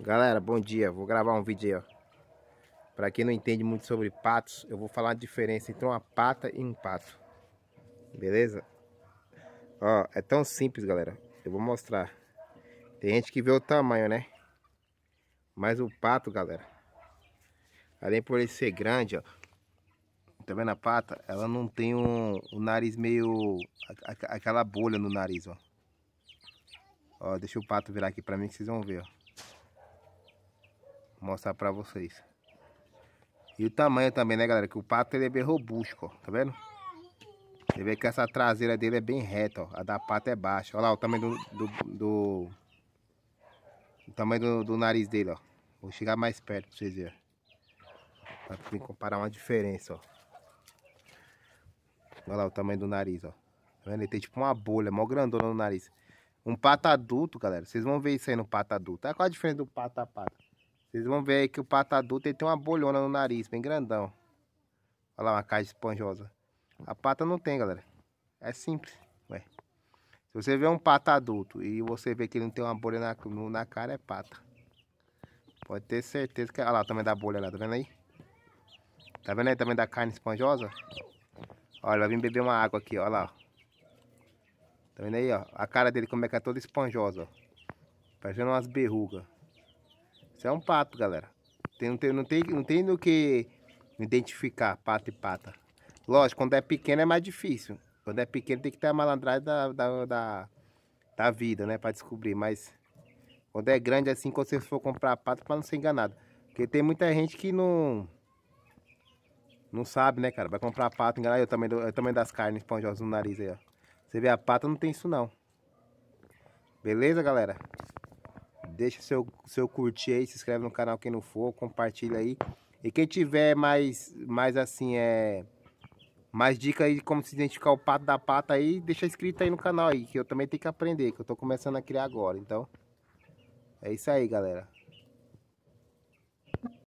Galera, bom dia. Vou gravar um vídeo aí, ó. Pra quem não entende muito sobre patos, eu vou falar a diferença entre uma pata e um pato. Beleza? Ó, é tão simples, galera. Eu vou mostrar. Tem gente que vê o tamanho, né? Mas o pato, galera, além por ele ser grande, ó. Tá vendo a pata? Ela não tem um, um nariz meio... aquela bolha no nariz, ó. Ó, deixa o pato virar aqui pra mim que vocês vão ver, ó mostrar pra vocês. E o tamanho também, né, galera? Que o pato ele é bem robusto, ó. Tá vendo? Você vê que essa traseira dele é bem reta, ó. A da pata é baixa. Olha lá o tamanho do... do, do o tamanho do, do, nariz dele, ó. Vou chegar mais perto pra vocês verem. Pra comparar uma diferença, ó. Olha lá o tamanho do nariz, ó. Tá vendo? Ele tem tipo uma bolha, mó grandona no nariz. Um pato adulto, galera. Vocês vão ver isso aí no pato adulto. Olha qual a diferença do pato a pato. Vocês vão ver aí que o pato adulto tem uma bolhona no nariz, bem grandão. Olha lá, uma caixa esponjosa. A pata não tem, galera. É simples. Ué. Se você vê um pato adulto e você vê que ele não tem uma bolha na, na cara, é pata. Pode ter certeza que... Olha lá, também da bolha lá, tá vendo aí? Tá vendo aí também da carne esponjosa? Olha, vai vir beber uma água aqui, olha lá. Tá vendo aí, ó? A cara dele como é que é toda esponjosa, ó. Parecendo tá umas berrugas. Isso é um pato, galera. Tem, não, tem, não, tem, não tem no que identificar pato e pata. Lógico, quando é pequeno é mais difícil. Quando é pequeno tem que ter a malandragem da, da, da, da vida, né? Pra descobrir. Mas quando é grande assim, quando você for comprar pato, pra não ser enganado. Porque tem muita gente que não... Não sabe, né, cara? Vai comprar pato, enganar. Eu também, eu também das carnes esponjosas no nariz aí, ó. Você vê a pata, não tem isso não. Beleza, galera? deixa seu, seu curtir aí, se inscreve no canal quem não for, compartilha aí. E quem tiver mais, mais assim, é... Mais dica aí de como se identificar o pato da pata aí, deixa inscrito aí no canal aí, que eu também tenho que aprender, que eu tô começando a criar agora, então... É isso aí, galera.